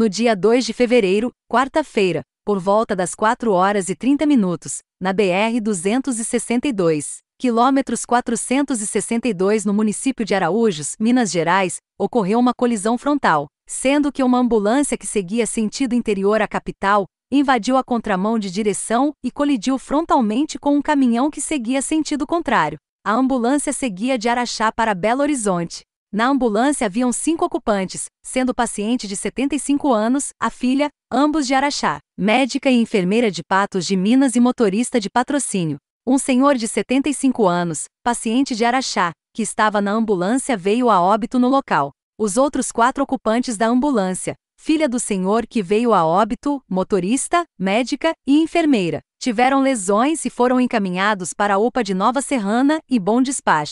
no dia 2 de fevereiro, quarta-feira, por volta das 4 horas e 30 minutos, na BR 262, quilômetros 462 no município de Araújos, Minas Gerais, ocorreu uma colisão frontal, sendo que uma ambulância que seguia sentido interior à capital invadiu a contramão de direção e colidiu frontalmente com um caminhão que seguia sentido contrário. A ambulância seguia de Araxá para Belo Horizonte. Na ambulância haviam cinco ocupantes, sendo o paciente de 75 anos, a filha, ambos de Araxá, médica e enfermeira de Patos de Minas e motorista de patrocínio. Um senhor de 75 anos, paciente de Araxá, que estava na ambulância veio a óbito no local. Os outros quatro ocupantes da ambulância, filha do senhor que veio a óbito, motorista, médica e enfermeira, tiveram lesões e foram encaminhados para a UPA de Nova Serrana e Bom Despacho.